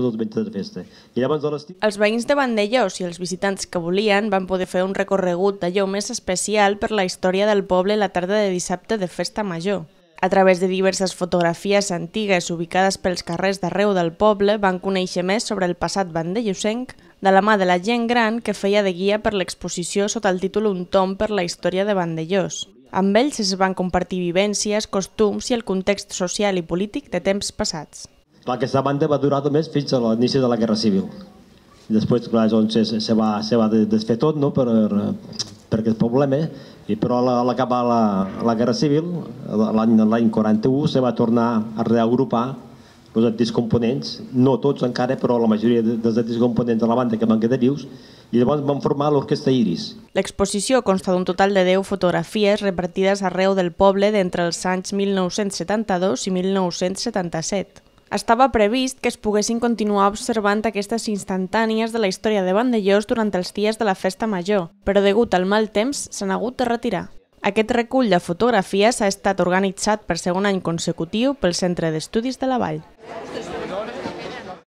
tot el diumenge de festa. I llavors a l'estiu... Els veïns de Vandellós i els visitants que volien van poder fer un recorregut d'allò més especial per la història del poble la tarda de dissabte de Festa Major. A través de diverses fotografies antigues ubicades pels carrers d'arreu del poble van conèixer més sobre el passat vandellosenc de la mà de la gent gran que feia de guia per l'exposició sota el títol Un tom per la història de Vandellós. Amb ells es van compartir vivències, costums i el context social i polític de temps passats. Aquesta banda va durar només fins a l'inici de la Guerra Civil. Després, clar, doncs, se, se, va, se va desfer tot no? per, per aquest problema, i però a l'acabar la, la Guerra Civil, l'any 41, se va tornar a reagrupar doncs, els antics components, no tots encara, però la majoria dels antics components de la banda que van quedar vius, i llavors van formar l'Orquestra Iris. L'exposició consta d'un total de 10 fotografies repartides arreu del poble d'entre els anys 1972 i 1977. Estava previst que es poguessin continuar observant aquestes instantànies de la història de Vandellós durant els dies de la Festa Major, però degut al mal temps s'han hagut de retirar. Aquest recull de fotografies ha estat organitzat per segon any consecutiu pel Centre d'Estudis de la Vall.